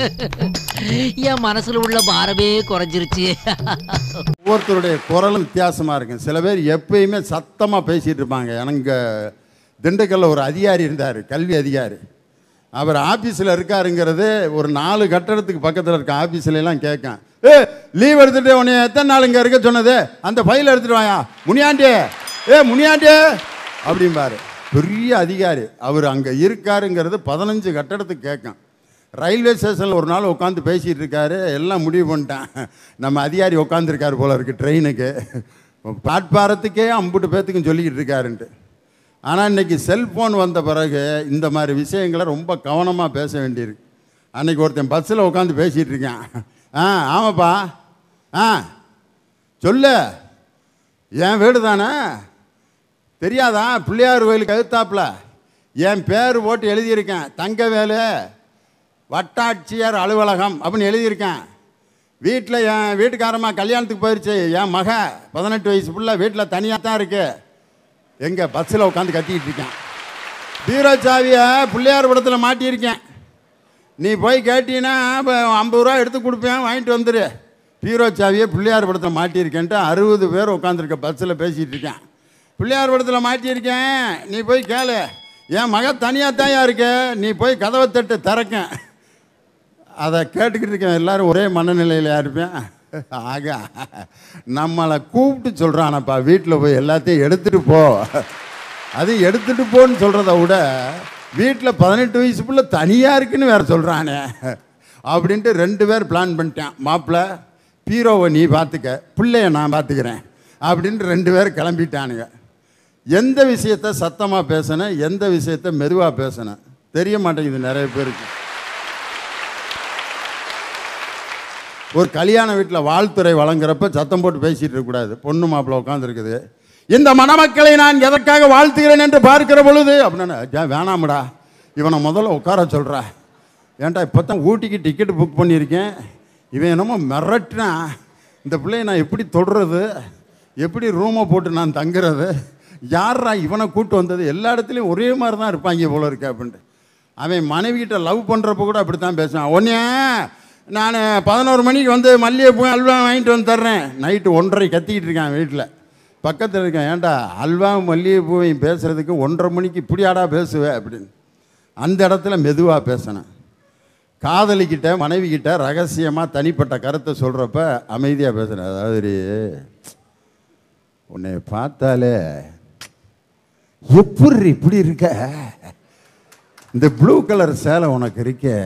என் மனசில் உள்ள பாரமே குறைஞ்சிருச்சு ஒவ்வொருத்தருடைய குரலும் வித்தியாசமாக இருக்கும் சில பேர் எப்பயுமே சத்தமாக பேசிட்டு இருப்பாங்க எனக்கு திண்டுக்கல்ல ஒரு அதிகாரி இருந்தார் கல்வி அதிகாரி அவர் ஆஃபீஸில் இருக்காருங்கிறது ஒரு நாலு கட்டடத்துக்கு பக்கத்தில் இருக்க ஆஃபீஸ்லாம் கேட்கும் ஏ லீவ் எடுத்துகிட்டு உன்னை எத்தனை நாள் இங்கே இருக்க சொன்னது அந்த ஃபைல் எடுத்துகிட்டு வாயா முனியாண்டியே ஏ முனியாண்டியே அப்படிம்பார் பெரிய அதிகாரி அவர் அங்கே இருக்காருங்கிறது பதினஞ்சு கட்டடத்துக்கு கேட்கும் ரயில்வே ஸ்டேஷனில் ஒரு நாள் உட்காந்து பேசிகிட்டு இருக்காரு எல்லாம் முடிவு பண்ணிட்டேன் நம்ம அதிகாரி உட்காந்துருக்காரு போல இருக்குது ட்ரெயினுக்கு பாட்பாரத்துக்கே அம்புட்டு பேத்துக்கும் சொல்லிக்கிட்டு இருக்காருன்ட்டு ஆனால் இன்றைக்கி செல்ஃபோன் வந்த பிறகு இந்த மாதிரி விஷயங்களை ரொம்ப கவனமாக பேச வேண்டியிருக்கு அன்றைக்கி ஒருத்தன் பஸ்ஸில் உட்காந்து பேசிகிட்டு இருக்கேன் ஆ ஆமாப்பா ஆ சொல்லு என் வீடு தானே தெரியாதா பிள்ளையார் கோயிலுக்கு கழுத்தாப்பில் என் பேர் போட்டு எழுதியிருக்கேன் தங்க வேலை வட்டாட்சியர் அலுவலகம் அப்படின்னு எழுதியிருக்கேன் வீட்டில் என் வீட்டுக்காரமாக கல்யாணத்துக்கு போயிடுச்சு என் மக பதினெட்டு வயசு ஃபுல்லாக வீட்டில் தனியாக தான் இருக்குது எங்கே பஸ்ஸில் உட்காந்து கத்திக்கிட்டு இருக்கேன் பீரோ சாவியை பிள்ளையார் படத்தில் மாட்டியிருக்கேன் நீ போய் கேட்டீங்கன்னா இப்போ ஐம்பது ரூபா எடுத்து கொடுப்பேன் வாங்கிட்டு வந்துடு பீரோ சாவியை பிள்ளையார் படத்தில் மாட்டியிருக்கேன்ட்டு அறுபது பேர் உட்காந்துருக்க பஸ்ஸில் பேசிகிட்டு இருக்கேன் பிள்ளையார் படத்தில் மாட்டியிருக்கேன் நீ போய் கேளு என் மக தனியாக தான் இருக்கு நீ போய் கதவை தட்டு திறக்கேன் அதை கேட்டுக்கிட்டு இருக்க எல்லாரும் ஒரே மனநிலையில் இருப்பேன் ஆக நம்மளை கூப்பிட்டு சொல்கிறானப்பா வீட்டில் போய் எல்லாத்தையும் எடுத்துகிட்டு போ அது எடுத்துகிட்டு போன்னு சொல்கிறத விட வீட்டில் பதினெட்டு வயசு பிள்ளை தனியாக இருக்குன்னு வேறு சொல்கிறானே அப்படின்ட்டு ரெண்டு பேர் பிளான் பண்ணிட்டேன் மாப்பிள்ளை பீரோவை நீ பார்த்துக்க பிள்ளைய நான் பார்த்துக்கிறேன் அப்படின்ட்டு ரெண்டு பேர் கிளம்பிட்டானுங்க எந்த விஷயத்த சத்தமாக பேசினேன் எந்த விஷயத்த மெதுவாக பேசினேன் தெரிய மாட்டேங்குது நிறைய பேருக்கு ஒரு கல்யாண வீட்டில் வாழ்த்துறை வழங்குறப்ப சத்தம் போட்டு பேசிகிட்டு இருக்கக்கூடாது பொண்ணு மாப்பிள்ளை உட்காந்துருக்குது இந்த மணமக்களை நான் எதற்காக வாழ்த்துகிறேன் என்று பார்க்கிற பொழுது அப்படின்னா வேணாமடா இவனை முதல்ல உட்கார சொல்கிறா ஏன்டா இப்போ தான் ஊட்டிக்கு டிக்கெட் புக் பண்ணியிருக்கேன் இவன் என்னமோ மிரட்டினா இந்த பிள்ளையை நான் எப்படி தொடுறது எப்படி ரூமை போட்டு நான் தங்குறது யாரா இவனை கூட்டு வந்தது எல்லா இடத்துலையும் ஒரே மாதிரி தான் இருப்பாங்க போல இருக்கு அப்படின்ட்டு அவன் மனைவிகிட்ட லவ் பண்ணுறப்ப கூட அப்படி தான் பேசுவான் ஒன்னே நான் பதினோரு மணிக்கு வந்து மல்லிகைப்பூ அல்வா வாங்கிட்டு வந்து தர்றேன் நைட்டு ஒன்றரை கத்திக்கிட்டு இருக்கேன் வீட்டில் பக்கத்தில் இருக்கேன் ஏன்டா அல்வா மல்லிகைப்பூவையும் பேசுகிறதுக்கு ஒன்றரை மணிக்கு இப்படியாடா பேசுவேன் அப்படின்னு அந்த இடத்துல மெதுவாக பேசினேன் காதலிக்கிட்ட மனைவிக்கிட்ட ரகசியமாக தனிப்பட்ட கருத்தை சொல்கிறப்ப அமைதியாக பேசுகிறேன் அதாவது உன்னை பார்த்தாலே எப்படி இப்படி இருக்க இந்த ப்ளூ கலர் சேலை உனக்கு இருக்கே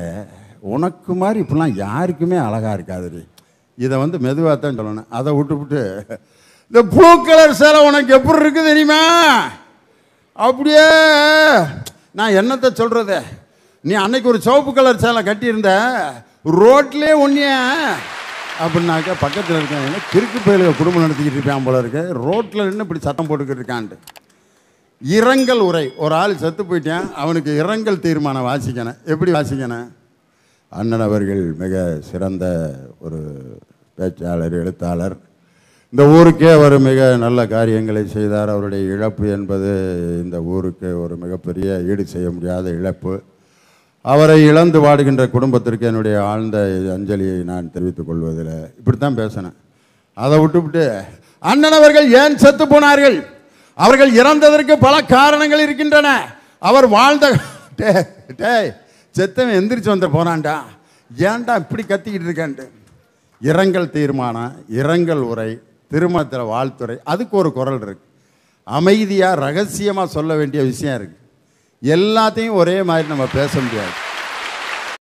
உனக்கு மாதிரி இப்படிலாம் யாருக்குமே அழகாக இருக்காதுடி இதை வந்து மெதுவாக தான் சொல்லணும் அதை விட்டுவிட்டு இந்த ப்ளூ கலர் சேலை உனக்கு எப்படி இருக்குது தெரியுமா அப்படியே நான் என்னத்தை சொல்கிறது நீ அன்னைக்கு ஒரு சிவப்பு கலர் சேலை கட்டியிருந்த ரோட்லேயே ஒன்றிய அப்படின்னாக்கா பக்கத்தில் இருக்கேன் கிறுக்கு பயிலுக குடும்பம் நடத்திக்கிட்டு இருப்பேன் போல இருக்கு ரோட்டில் நின்று இப்படி சத்தம் போட்டுக்கிட்டு இருக்கான்ட்டு இரங்கல் உரை ஒரு ஆள் செத்து போயிட்டேன் அவனுக்கு இரங்கல் தீர்மானம் வாசிக்கணும் எப்படி வாசிக்கணும் அண்ணன் அவர்கள் மிக சிறந்த ஒரு பேச்சாளர் எழுத்தாளர் இந்த ஊருக்கே அவர் மிக நல்ல காரியங்களை செய்தார் அவருடைய இழப்பு என்பது இந்த ஊருக்கு ஒரு மிகப்பெரிய ஈடு செய்ய முடியாத இழப்பு அவரை இழந்து வாடுகின்ற குடும்பத்திற்கு என்னுடைய ஆழ்ந்த அஞ்சலியை நான் தெரிவித்துக் கொள்வதில் இப்படித்தான் பேசினேன் அதை விட்டுவிட்டு அண்ணன் அவர்கள் ஏன் செத்து போனார்கள் அவர்கள் இறந்ததற்கு பல காரணங்கள் இருக்கின்றன அவர் வாழ்ந்த டே டே செத்தவன் எந்திரிச்சு வந்து போனான்டா ஏன்டா இப்படி கத்திக்கிட்டு இருக்கான்ட்டு இரங்கல் தீர்மானம் இரங்கல் உரை திருமணத்தில் வாழ்த்துறை அதுக்கு ஒரு குரல் இருக்குது அமைதியாக ரகசியமாக சொல்ல வேண்டிய விஷயம் இருக்குது எல்லாத்தையும் ஒரே மாதிரி நம்ம பேச முடியாது